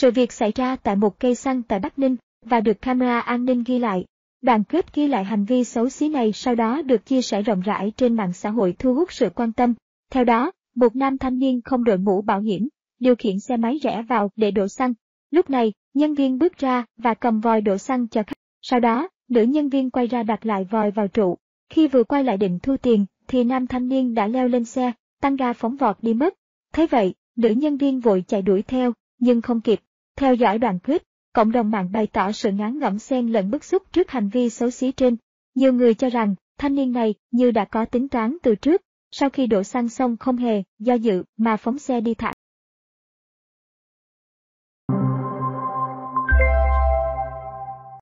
Sự việc xảy ra tại một cây xăng tại Bắc Ninh và được camera an ninh ghi lại. Đoạn clip ghi lại hành vi xấu xí này sau đó được chia sẻ rộng rãi trên mạng xã hội thu hút sự quan tâm. Theo đó, một nam thanh niên không đội mũ bảo hiểm, điều khiển xe máy rẽ vào để đổ xăng. Lúc này, nhân viên bước ra và cầm vòi đổ xăng cho khách. Sau đó, nữ nhân viên quay ra đặt lại vòi vào trụ. Khi vừa quay lại định thu tiền, thì nam thanh niên đã leo lên xe, tăng ga phóng vọt đi mất. Thế vậy, nữ nhân viên vội chạy đuổi theo, nhưng không kịp. Theo dõi đoạn clip, cộng đồng mạng bày tỏ sự ngán ngẩm xen lẫn bức xúc trước hành vi xấu xí trên. Nhiều người cho rằng, thanh niên này như đã có tính toán từ trước, sau khi đổ xăng xong không hề do dự mà phóng xe đi thẳng